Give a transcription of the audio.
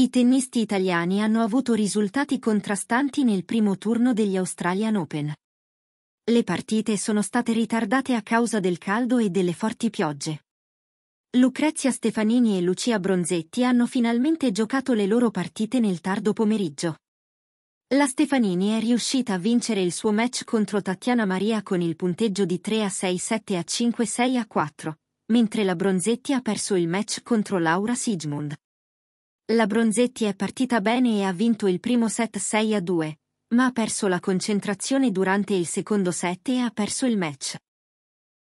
I tennisti italiani hanno avuto risultati contrastanti nel primo turno degli Australian Open. Le partite sono state ritardate a causa del caldo e delle forti piogge. Lucrezia Stefanini e Lucia Bronzetti hanno finalmente giocato le loro partite nel tardo pomeriggio. La Stefanini è riuscita a vincere il suo match contro Tatiana Maria con il punteggio di 3 a 6 7 a 5 6 a 4, mentre la Bronzetti ha perso il match contro Laura Sigmund. La Bronzetti è partita bene e ha vinto il primo set 6 a 2, ma ha perso la concentrazione durante il secondo set e ha perso il match.